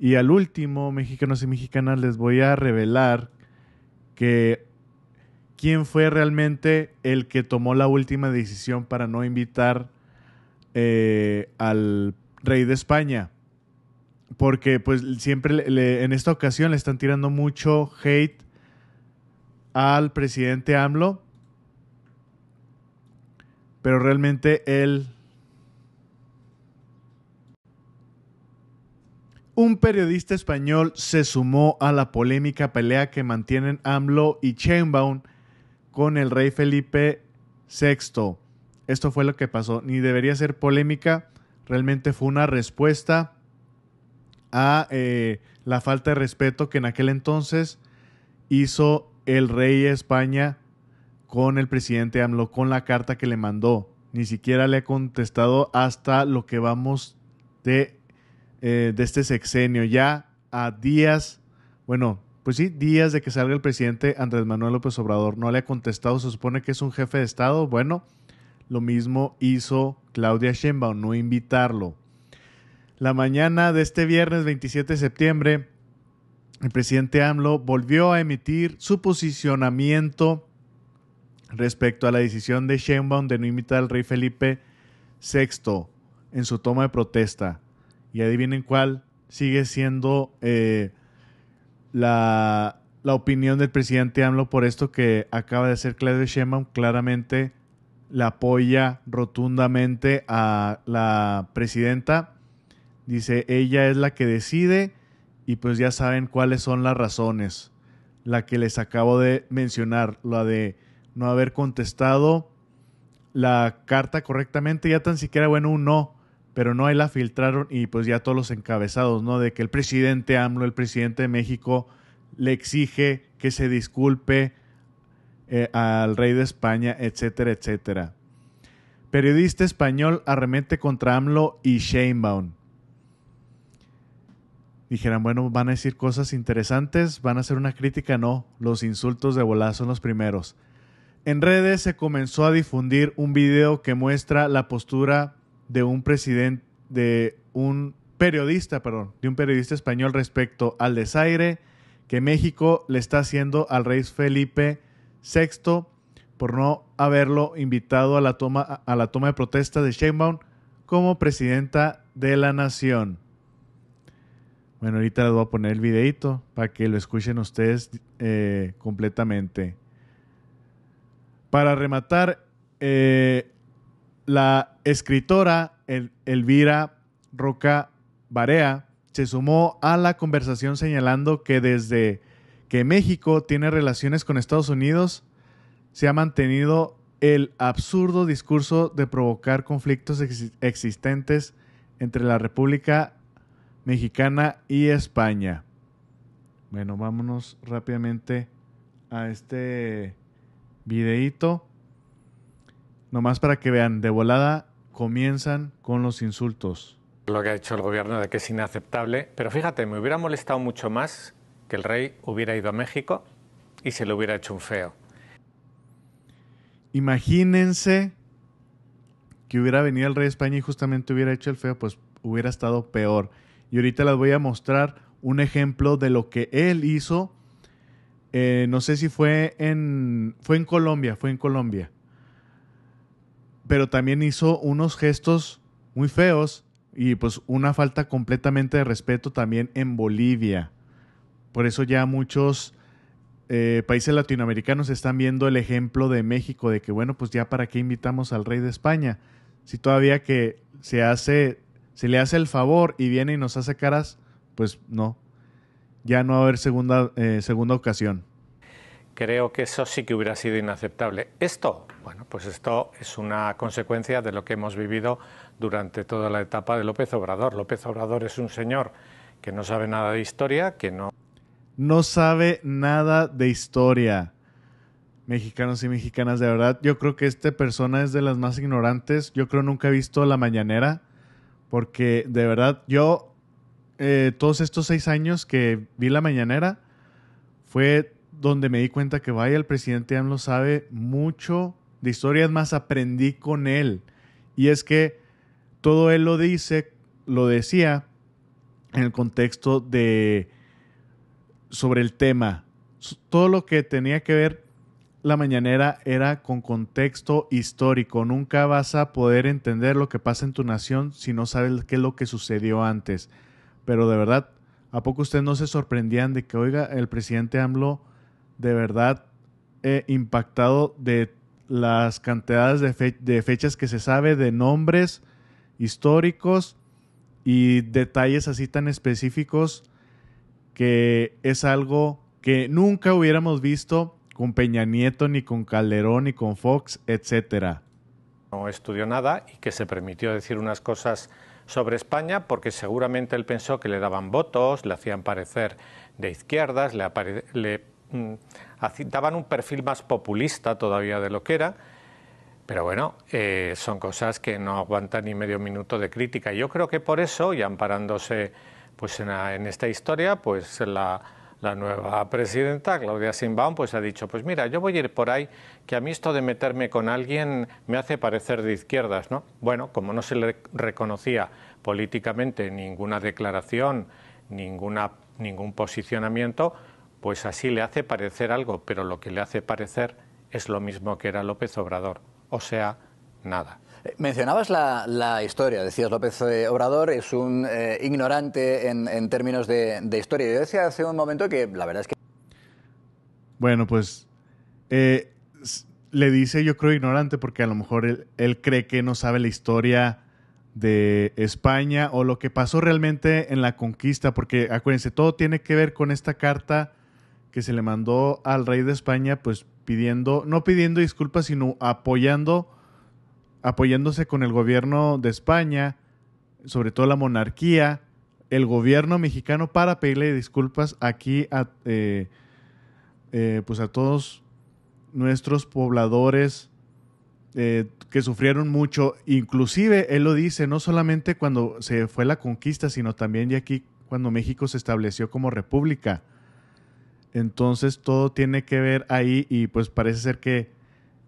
Y al último, mexicanos y mexicanas, les voy a revelar que quién fue realmente el que tomó la última decisión para no invitar eh, al rey de España. Porque pues siempre en esta ocasión le están tirando mucho hate al presidente AMLO. Pero realmente él Un periodista español se sumó a la polémica pelea que mantienen AMLO y Chainbaum con el rey Felipe VI. Esto fue lo que pasó. Ni debería ser polémica, realmente fue una respuesta a eh, la falta de respeto que en aquel entonces hizo el rey de España con el presidente AMLO, con la carta que le mandó. Ni siquiera le ha contestado hasta lo que vamos de eh, de este sexenio, ya a días, bueno, pues sí, días de que salga el presidente Andrés Manuel López Obrador. No le ha contestado, se supone que es un jefe de Estado. Bueno, lo mismo hizo Claudia Sheinbaum, no invitarlo. La mañana de este viernes 27 de septiembre, el presidente AMLO volvió a emitir su posicionamiento respecto a la decisión de Sheinbaum de no invitar al rey Felipe VI en su toma de protesta. Y adivinen cuál sigue siendo eh, la, opinión del presidente AMLO por esto que acaba de hacer de Sheinbaum. Claramente la apoya rotundamente a la presidenta. Dice, ella es la que decide y pues ya saben cuáles son las razones. La que les acabo de mencionar, la de no haber contestado la carta correctamente, ya tan siquiera, bueno, un no pero no ahí la filtraron y pues ya todos los encabezados, ¿no? De que el presidente AMLO, el presidente de México, le exige que se disculpe eh, al rey de España, etcétera, etcétera. Periodista español arremete contra AMLO y Sheinbaum. Dijeran, bueno, van a decir cosas interesantes, van a hacer una crítica, no, los insultos de volada son los primeros. En redes se comenzó a difundir un video que muestra la postura de un presidente, de un periodista, perdón, de un periodista español respecto al desaire que México le está haciendo al rey Felipe VI por no haberlo invitado a la toma, a la toma de protesta de Sheinbaum como presidenta de la nación. Bueno, ahorita les voy a poner el videito para que lo escuchen ustedes eh, completamente. Para rematar, eh, la escritora Elvira Roca Barea se sumó a la conversación señalando que desde que México tiene relaciones con Estados Unidos, se ha mantenido el absurdo discurso de provocar conflictos existentes entre la República Mexicana y España. Bueno, vámonos rápidamente a este videíto. Nomás para que vean de volada comienzan con los insultos. Lo que ha hecho el gobierno de que es inaceptable, pero fíjate, me hubiera molestado mucho más que el rey hubiera ido a México y se le hubiera hecho un feo. Imagínense que hubiera venido el rey de España y justamente hubiera hecho el feo, pues hubiera estado peor. Y ahorita les voy a mostrar un ejemplo de lo que él hizo. Eh, no sé si fue en, fue en Colombia, fue en Colombia pero también hizo unos gestos muy feos y pues una falta completamente de respeto también en Bolivia. Por eso ya muchos eh, países latinoamericanos están viendo el ejemplo de México, de que bueno, pues ya para qué invitamos al rey de España, si todavía que se hace, se le hace el favor y viene y nos hace caras, pues no, ya no va a haber segunda, eh, segunda ocasión. Creo que eso sí que hubiera sido inaceptable. Esto bueno, pues esto es una consecuencia de lo que hemos vivido durante toda la etapa de López Obrador. López Obrador es un señor que no sabe nada de historia, que no... No sabe nada de historia. Mexicanos y mexicanas, de verdad, yo creo que esta persona es de las más ignorantes. Yo creo nunca he visto La Mañanera, porque de verdad yo, eh, todos estos seis años que vi La Mañanera, fue donde me di cuenta que vaya, el presidente AMLO sabe mucho de historias más aprendí con él. Y es que todo él lo dice, lo decía en el contexto de sobre el tema. Todo lo que tenía que ver la mañanera era con contexto histórico. Nunca vas a poder entender lo que pasa en tu nación si no sabes qué es lo que sucedió antes. Pero de verdad, ¿a poco ustedes no se sorprendían de que, oiga, el presidente AMLO de verdad he eh, impactado de las cantidades de, fechas que se sabe, de nombres históricos y detalles así tan específicos que es algo que nunca hubiéramos visto con Peña Nieto, ni con Calderón, ni con Fox, etcétera. No estudió nada y que se permitió decir unas cosas sobre España porque seguramente él pensó que le daban votos, le hacían parecer de izquierdas, le daban un perfil más populista todavía de lo que era, pero bueno, eh, son cosas que no aguantan ni medio minuto de crítica. Yo creo que por eso, y amparándose pues en, esta historia, pues la, nueva presidenta, Claudia Simbaum, pues ha dicho, pues mira, yo voy a ir por ahí, que a mí esto de meterme con alguien me hace parecer de izquierdas, ¿no? Bueno, como no se le reconocía políticamente ninguna declaración, ninguna, ningún posicionamiento, pues así le hace parecer algo, pero lo que le hace parecer es lo mismo que era López Obrador, o sea, nada. Eh, mencionabas la, historia, decías López eh, Obrador es un eh, ignorante en, en términos de, historia. Yo decía hace un momento que la verdad es que... Bueno, pues le dice yo creo ignorante porque a lo mejor él, él, cree que no sabe la historia de España o lo que pasó realmente en la conquista, porque acuérdense, todo tiene que ver con esta carta que se le mandó al rey de España, pues pidiendo, no pidiendo disculpas, sino apoyando, apoyándose con el gobierno de España, sobre todo la monarquía, el gobierno mexicano para pedirle disculpas aquí a, eh, eh, pues a todos nuestros pobladores eh, que sufrieron mucho. Inclusive, él lo dice, no solamente cuando se fue la conquista, sino también de aquí cuando México se estableció como república. Entonces todo tiene que ver ahí y pues parece ser que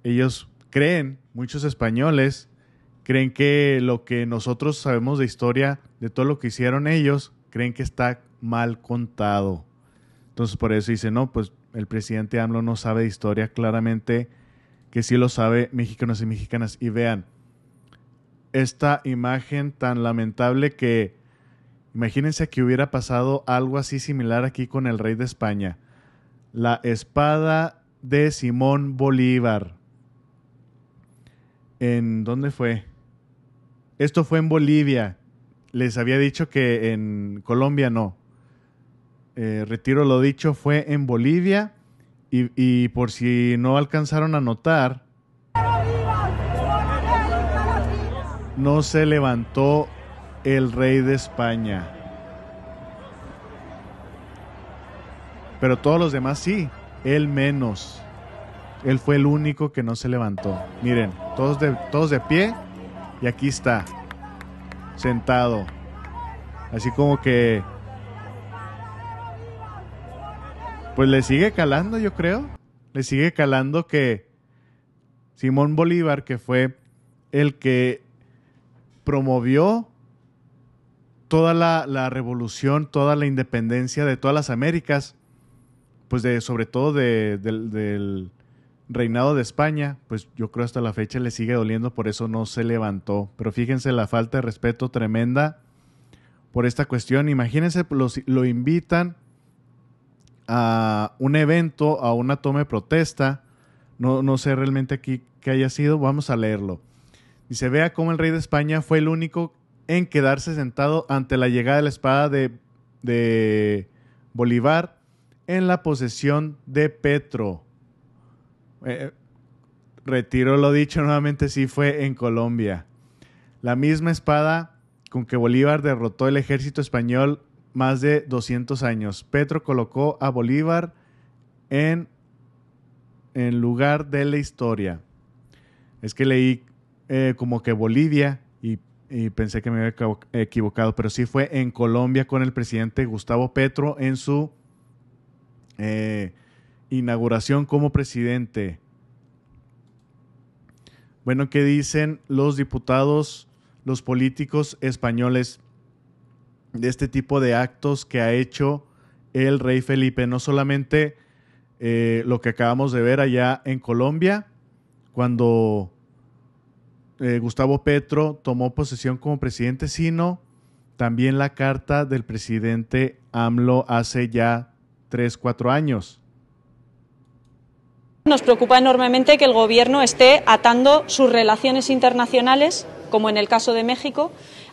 ellos creen, muchos españoles, creen que lo que nosotros sabemos de historia, de todo lo que hicieron ellos, creen que está mal contado. Entonces por eso dice, no, pues el presidente AMLO no sabe de historia, claramente que sí lo sabe mexicanos y mexicanas. Y vean, esta imagen tan lamentable que imagínense que hubiera pasado algo así similar aquí con el rey de España la espada de Simón Bolívar. ¿En dónde fue? Esto fue en Bolivia. Les había dicho que en Colombia no. Eh, retiro lo dicho, fue en Bolivia. Y, y por si no alcanzaron a notar, no se levantó el rey de España. Pero todos los demás sí, él menos. Él fue el único que no se levantó. Miren, todos de, todos de pie y aquí está, sentado. Así como que... Pues le sigue calando, yo creo. Le sigue calando que Simón Bolívar, que fue el que promovió toda la, la, revolución, toda la independencia de todas las Américas, pues de, sobre todo del reinado de España, pues yo creo hasta la fecha le sigue doliendo, por eso no se levantó. Pero fíjense la falta de respeto tremenda por esta cuestión. Imagínense, lo invitan a un evento, a una toma de protesta. No, no sé realmente aquí qué haya sido, vamos a leerlo. Y se vea cómo el rey de España fue el único en quedarse sentado ante la llegada de la espada de Bolívar en la posesión de Petro. Eh, eh, retiro lo dicho nuevamente, sí fue en Colombia. La misma espada con que Bolívar derrotó el ejército español más de 200 años. Petro colocó a Bolívar en, en lugar de la historia. Es que leí eh, como que Bolivia y pensé que me había equivocado, pero sí fue en Colombia con el presidente Gustavo Petro en su eh, inauguración como presidente. Bueno, ¿qué dicen los diputados, los políticos españoles de este tipo de actos que ha hecho el rey Felipe? No solamente eh, lo que acabamos de ver allá en Colombia, cuando eh, Gustavo Petro tomó posesión como presidente, sino también la carta del presidente AMLO hace ya ...tres, cuatro años. Nos preocupa enormemente que el Gobierno esté atando sus relaciones internacionales, como en el caso de México,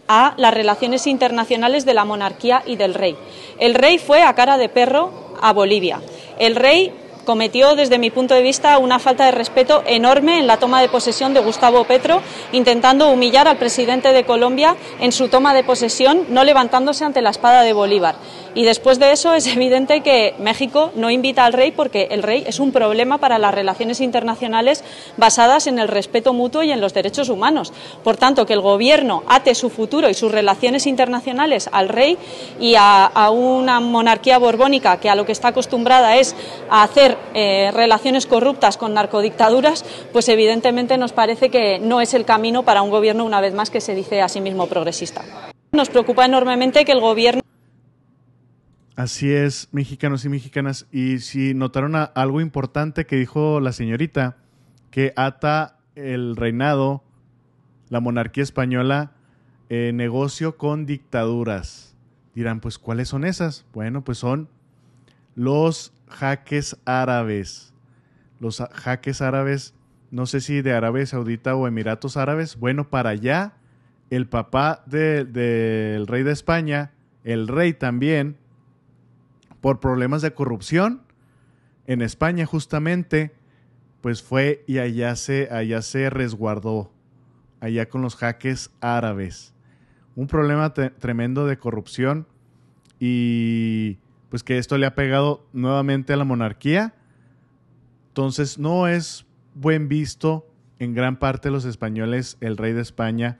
a las relaciones internacionales de la monarquía y del rey. El rey fue a cara de perro a Bolivia. El rey cometió, desde mi punto de vista, una falta de respeto enorme en la toma de posesión de Gustavo Petro, intentando humillar al presidente de Colombia en su toma de posesión, no levantándose ante la espada de Bolívar. Y después de eso es evidente que México no invita al rey porque el rey es un problema para las relaciones internacionales basadas en el respeto mutuo y en los derechos humanos. Por tanto, que el gobierno ate su futuro y sus relaciones internacionales al rey y a, una monarquía borbónica que a lo que está acostumbrada es a hacer eh, relaciones corruptas con narcodictaduras, pues evidentemente nos parece que no es el camino para un gobierno, una vez más, que se dice a sí mismo progresista. Nos preocupa enormemente que el gobierno Así es, mexicanos y mexicanas. Y si notaron algo importante que dijo la señorita, que ata el reinado, la monarquía española, eh, negocio con dictaduras. Dirán, pues, ¿cuáles son esas? Bueno, pues son los jaques árabes. Los jaques árabes, no sé si de Arabia Saudita o Emiratos Árabes. Bueno, para allá, el papá del rey de España, el rey también, por problemas de corrupción en España justamente, pues fue y allá se, allá se resguardó, allá con los jaques árabes. Un problema tremendo de corrupción y pues que esto le ha pegado nuevamente a la monarquía. Entonces no es buen visto en gran parte de los españoles el rey de España.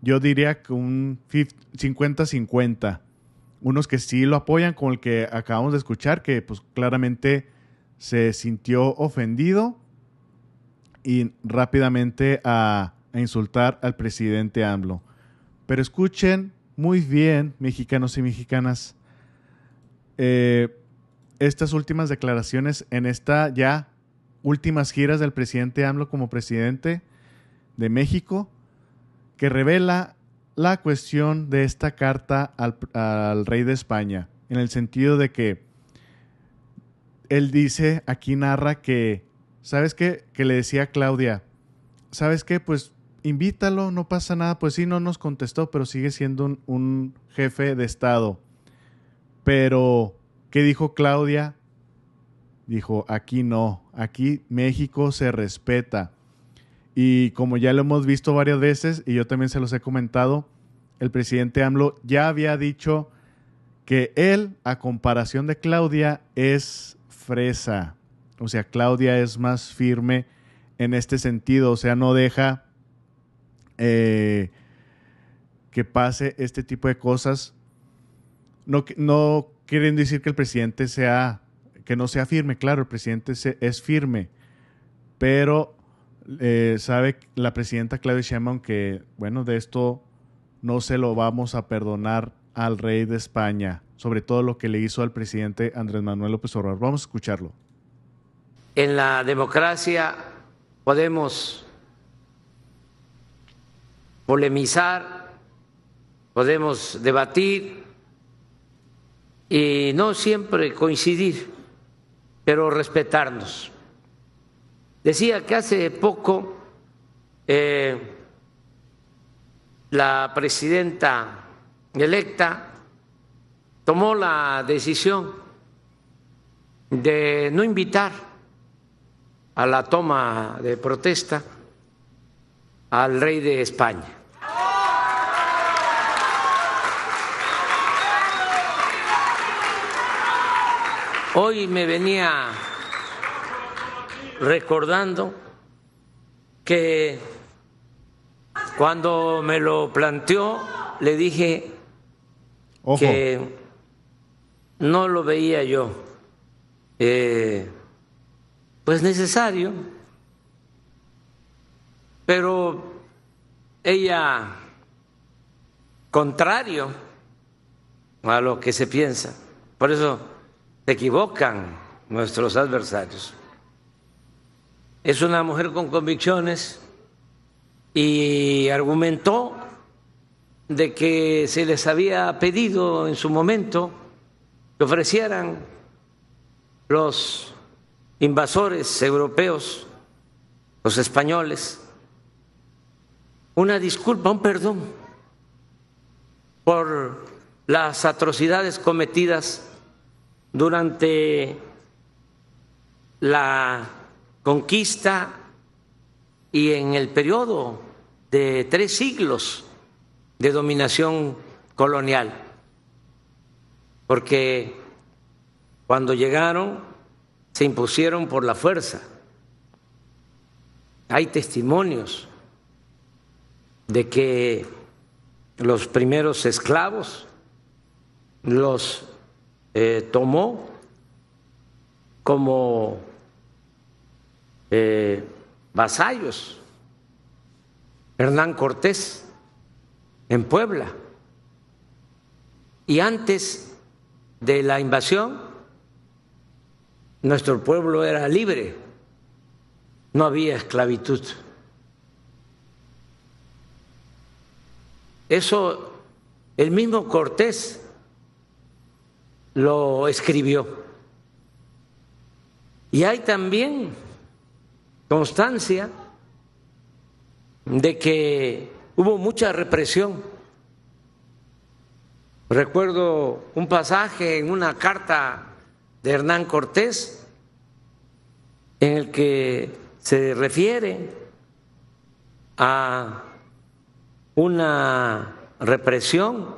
Yo diría que un 50-50 unos que sí lo apoyan, como el que acabamos de escuchar, que pues claramente se sintió ofendido y rápidamente a, insultar al presidente AMLO. Pero escuchen muy bien, mexicanos y mexicanas, eh, estas últimas declaraciones en esta ya últimas giras del presidente AMLO como presidente de México, que revela la cuestión de esta carta al, rey de España, en el sentido de que él dice, aquí narra que, ¿sabes qué? Que le decía a Claudia, ¿sabes qué? Pues invítalo, no pasa nada. Pues sí, no nos contestó, pero sigue siendo un, un jefe de Estado. Pero, ¿qué dijo Claudia? Dijo, aquí no, aquí México se respeta. Y como ya lo hemos visto varias veces y yo también se los he comentado, el presidente AMLO ya había dicho que él, a comparación de Claudia, es fresa. O sea, Claudia es más firme en este sentido. O sea, no deja eh, que pase este tipo de cosas. No, no quieren decir que el presidente sea, que no sea firme. Claro, el presidente es firme. Pero eh, sabe la presidenta Claudia Sheinbaum que, bueno, de esto no se lo vamos a perdonar al rey de España, sobre todo lo que le hizo al presidente Andrés Manuel López Obrador. Vamos a escucharlo. En la democracia podemos polemizar, podemos debatir y no siempre coincidir, pero respetarnos Decía que hace poco eh, la presidenta electa tomó la decisión de no invitar a la toma de protesta al rey de España. Hoy me venía recordando que cuando me lo planteó le dije que no lo veía yo eh, pues necesario, pero ella contrario a lo que se piensa, por eso se equivocan nuestros adversarios es una mujer con convicciones y argumentó de que se les había pedido en su momento que ofrecieran los invasores europeos, los españoles, una disculpa, un perdón por las atrocidades cometidas durante la conquista y en el periodo de tres siglos de dominación colonial, porque cuando llegaron se impusieron por la fuerza. Hay testimonios de que los primeros esclavos los eh, tomó como eh, vasallos, Hernán Cortés, en Puebla. Y antes de la invasión, nuestro pueblo era libre, no había esclavitud. Eso el mismo Cortés lo escribió. Y hay también constancia de que hubo mucha represión. Recuerdo un pasaje en una carta de Hernán Cortés en el que se refiere a una represión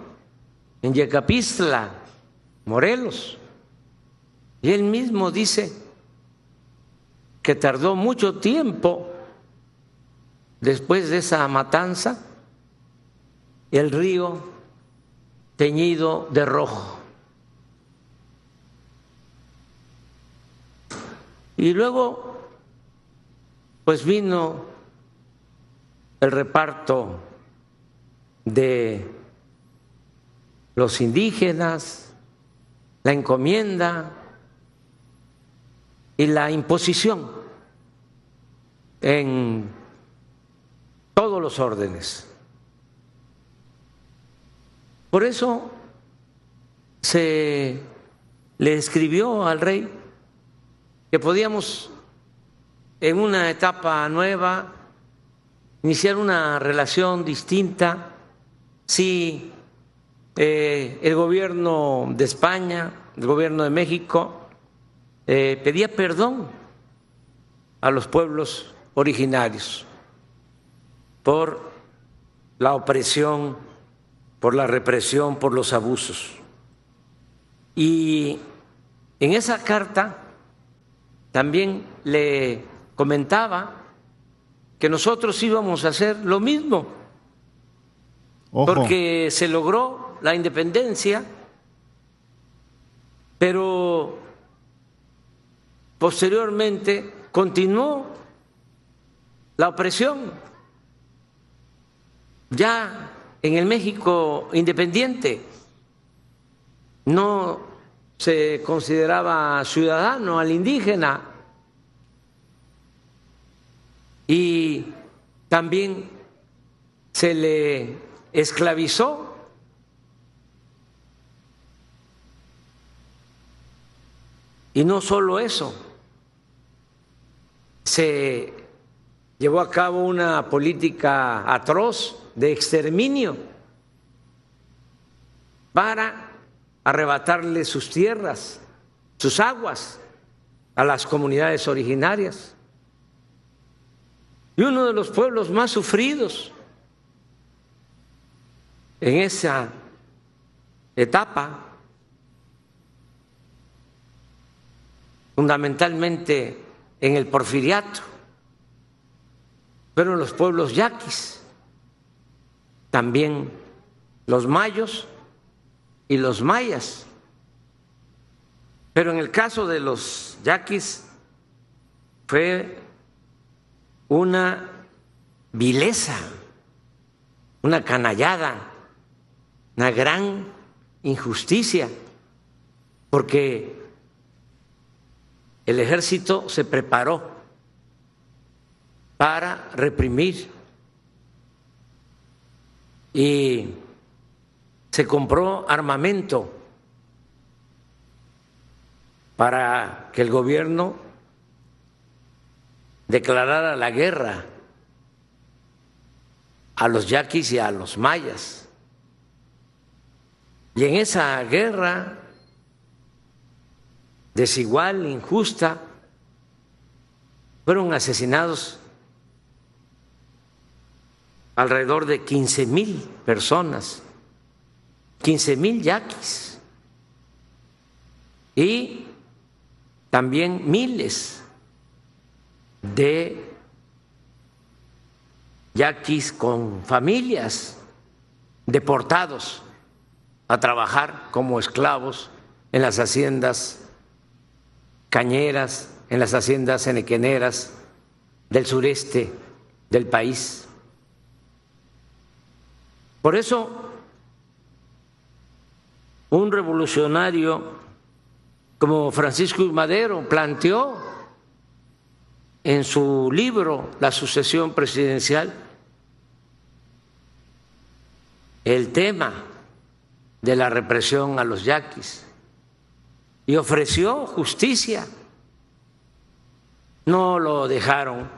en Yecapistla, Morelos. Y él mismo dice, que tardó mucho tiempo después de esa matanza, el río teñido de rojo. Y luego, pues vino el reparto de los indígenas, la encomienda, y la imposición en todos los órdenes. Por eso se le escribió al rey que podíamos en una etapa nueva iniciar una relación distinta si eh, el gobierno de España, el gobierno de México, eh, pedía perdón a los pueblos originarios por la opresión, por la represión, por los abusos. Y en esa carta también le comentaba que nosotros íbamos a hacer lo mismo, porque se logró la independencia, pero Posteriormente continuó la opresión ya en el México independiente. No se consideraba ciudadano al indígena y también se le esclavizó Y no solo eso, se llevó a cabo una política atroz de exterminio para arrebatarle sus tierras, sus aguas a las comunidades originarias. Y uno de los pueblos más sufridos en esa etapa, fundamentalmente en el porfiriato, fueron los pueblos yaquis, también los mayos y los mayas. Pero en el caso de los yaquis fue una vileza, una canallada, una gran injusticia, porque el ejército se preparó para reprimir y se compró armamento para que el gobierno declarara la guerra a los yaquis y a los mayas. Y en esa guerra desigual, injusta. Fueron asesinados alrededor de 15 mil personas, 15 mil yaquis y también miles de yaquis con familias deportados a trabajar como esclavos en las haciendas cañeras, en las haciendas enequeneras del sureste del país. Por eso, un revolucionario como Francisco Madero planteó en su libro La sucesión presidencial el tema de la represión a los yaquis y ofreció justicia. No lo dejaron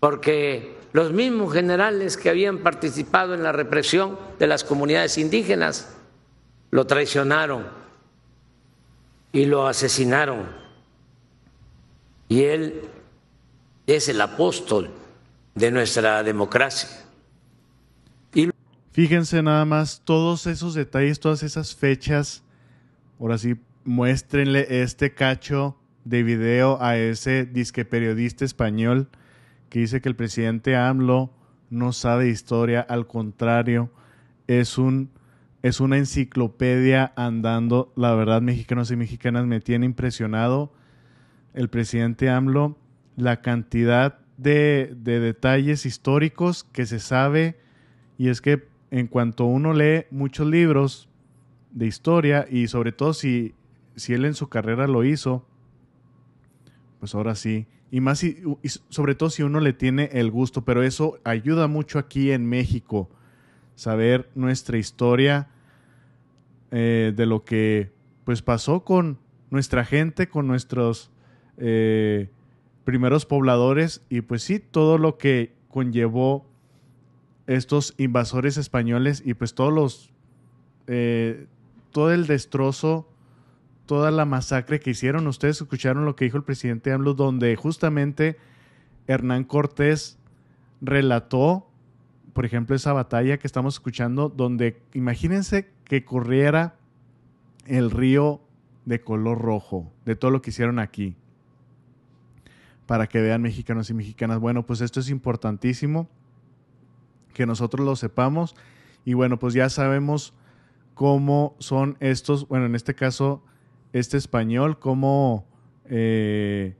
porque los mismos generales que habían participado en la represión de las comunidades indígenas lo traicionaron y lo asesinaron. Y él es el apóstol de nuestra democracia. Fíjense nada más todos esos detalles, todas esas fechas, ahora sí, muéstrenle este cacho de video a ese disque periodista español que dice que el presidente AMLO no sabe historia, al contrario, es un es una enciclopedia andando. La verdad, mexicanos y mexicanas me tiene impresionado el presidente AMLO, la cantidad de detalles históricos que se sabe. Y es que en cuanto uno lee muchos libros de historia, y sobre todo si si él en su carrera lo hizo, pues ahora sí. Y más, y sobre todo si uno le tiene el gusto, pero eso ayuda mucho aquí en México, saber nuestra historia eh, de lo que pues pasó con nuestra gente, con nuestros eh, primeros pobladores y pues sí, todo lo que conllevó estos invasores españoles y pues todos los, eh, todo el destrozo toda la masacre que hicieron. Ustedes escucharon lo que dijo el presidente AMLO, donde justamente Hernán Cortés relató, por ejemplo, esa batalla que estamos escuchando, donde imagínense que corriera el río de color rojo, de todo lo que hicieron aquí. Para que vean mexicanos y mexicanas, bueno, pues esto es importantísimo que nosotros lo sepamos. Y bueno, pues ya sabemos cómo son estos, bueno, en este caso, este español, como eh,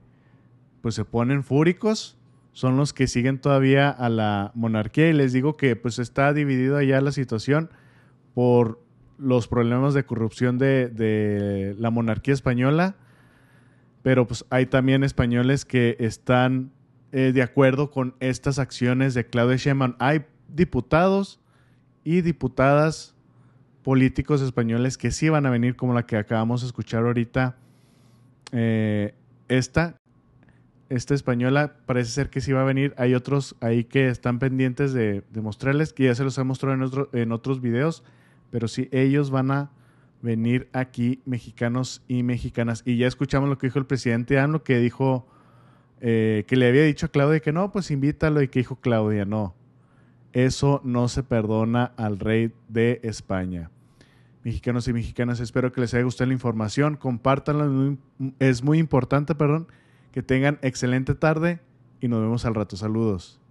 pues se ponen fúricos, son los que siguen todavía a la monarquía y les digo que pues está dividida ya la situación por los problemas de corrupción de, la monarquía española, pero pues hay también españoles que están eh, de acuerdo con estas acciones de Claudio Sheinbaum. Hay diputados y diputadas políticos españoles que sí van a venir, como la que acabamos de escuchar ahorita, eh, esta, esta española parece ser que sí va a venir. Hay otros ahí que están pendientes de, mostrarles, que ya se los he mostrado en, en otros videos, pero sí ellos van a venir aquí, mexicanos y mexicanas. Y ya escuchamos lo que dijo el presidente lo que dijo eh, que le había dicho a Claudia que no, pues invítalo, y que dijo Claudia, no. Eso no se perdona al rey de España mexicanos y mexicanas. Espero que les haya gustado la información. Compártanla. Es muy importante, perdón. Que tengan excelente tarde y nos vemos al rato. Saludos.